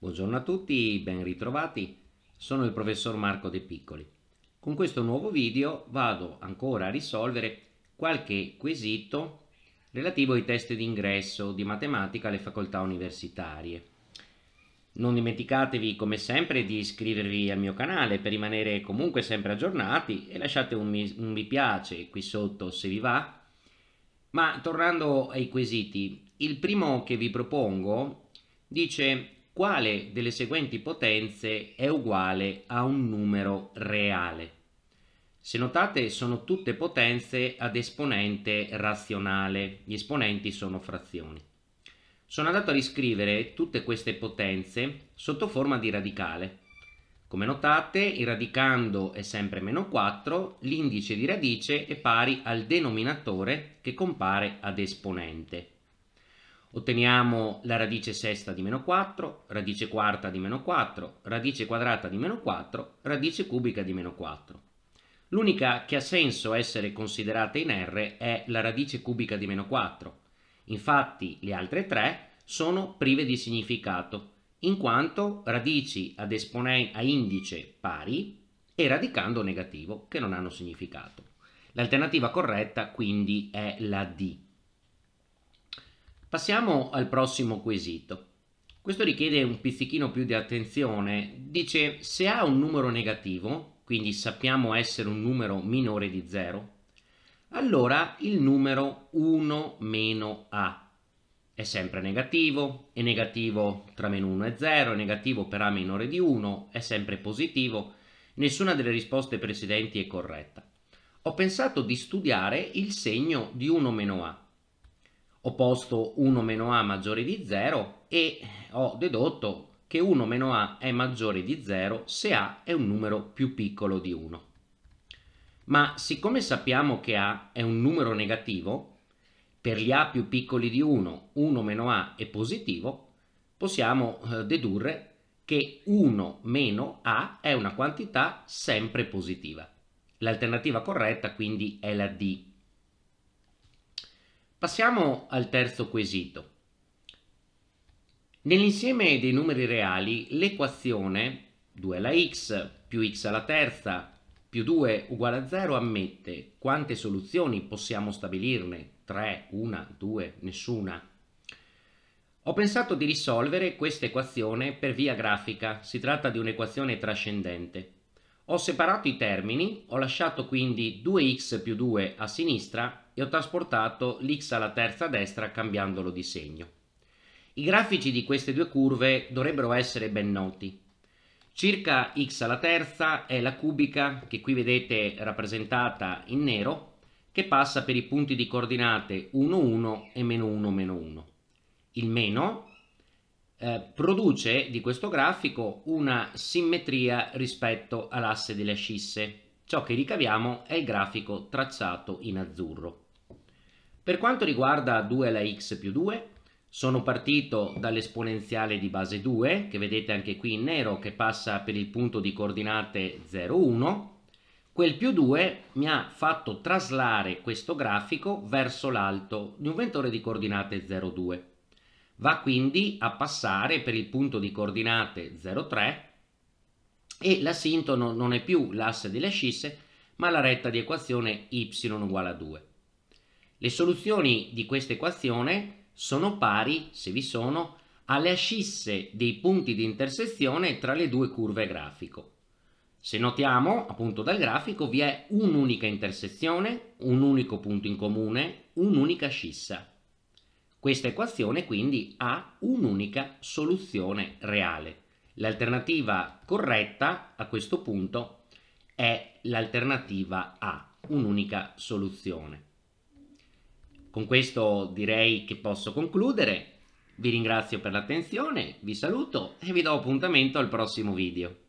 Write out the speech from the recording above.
Buongiorno a tutti, ben ritrovati. Sono il professor Marco De Piccoli. Con questo nuovo video vado ancora a risolvere qualche quesito relativo ai test d'ingresso di matematica alle facoltà universitarie. Non dimenticatevi come sempre di iscrivervi al mio canale per rimanere comunque sempre aggiornati e lasciate un mi, un mi piace qui sotto se vi va. Ma tornando ai quesiti, il primo che vi propongo dice quale delle seguenti potenze è uguale a un numero reale. Se notate sono tutte potenze ad esponente razionale, gli esponenti sono frazioni. Sono andato a riscrivere tutte queste potenze sotto forma di radicale. Come notate il radicando è sempre meno 4, l'indice di radice è pari al denominatore che compare ad esponente. Otteniamo la radice sesta di meno 4, radice quarta di meno 4, radice quadrata di meno 4, radice cubica di meno 4. L'unica che ha senso essere considerata in R è la radice cubica di meno 4. Infatti le altre tre sono prive di significato, in quanto radici ad esponente a indice pari e radicando negativo, che non hanno significato. L'alternativa corretta quindi è la D. Passiamo al prossimo quesito. Questo richiede un pizzichino più di attenzione. Dice se A è un numero negativo, quindi sappiamo essere un numero minore di 0, allora il numero 1 meno A è sempre negativo, è negativo tra meno 1 e 0, è negativo per A minore di 1, è sempre positivo, nessuna delle risposte precedenti è corretta. Ho pensato di studiare il segno di 1 meno A ho posto 1 meno a maggiore di 0 e ho dedotto che 1 meno a è maggiore di 0 se a è un numero più piccolo di 1. Ma siccome sappiamo che a è un numero negativo, per gli a più piccoli di 1, 1 meno a è positivo, possiamo eh, dedurre che 1 meno a è una quantità sempre positiva. L'alternativa corretta quindi è la D, Passiamo al terzo quesito. Nell'insieme dei numeri reali l'equazione 2 alla x più x alla terza più 2 uguale a 0 ammette quante soluzioni possiamo stabilirne? 3, 1, 2, nessuna. Ho pensato di risolvere questa equazione per via grafica, si tratta di un'equazione trascendente. Ho separato i termini, ho lasciato quindi 2x più 2 a sinistra e ho trasportato l'x alla terza a destra cambiandolo di segno. I grafici di queste due curve dovrebbero essere ben noti. Circa x alla terza è la cubica, che qui vedete rappresentata in nero, che passa per i punti di coordinate 1, 1 e meno 1, meno 1. Il meno eh, produce di questo grafico una simmetria rispetto all'asse delle ascisse. Ciò che ricaviamo è il grafico tracciato in azzurro. Per quanto riguarda 2 alla x più 2, sono partito dall'esponenziale di base 2, che vedete anche qui in nero, che passa per il punto di coordinate 0, 1. Quel più 2 mi ha fatto traslare questo grafico verso l'alto di un vettore di coordinate 0, 2 va quindi a passare per il punto di coordinate 0,3 e l'assinto non è più l'asse delle ascisse ma la retta di equazione y uguale a 2. Le soluzioni di questa equazione sono pari, se vi sono, alle ascisse dei punti di intersezione tra le due curve grafico. Se notiamo, appunto dal grafico, vi è un'unica intersezione, un unico punto in comune, un'unica scissa. Questa equazione quindi ha un'unica soluzione reale. L'alternativa corretta a questo punto è l'alternativa A, un'unica soluzione. Con questo direi che posso concludere. Vi ringrazio per l'attenzione, vi saluto e vi do appuntamento al prossimo video.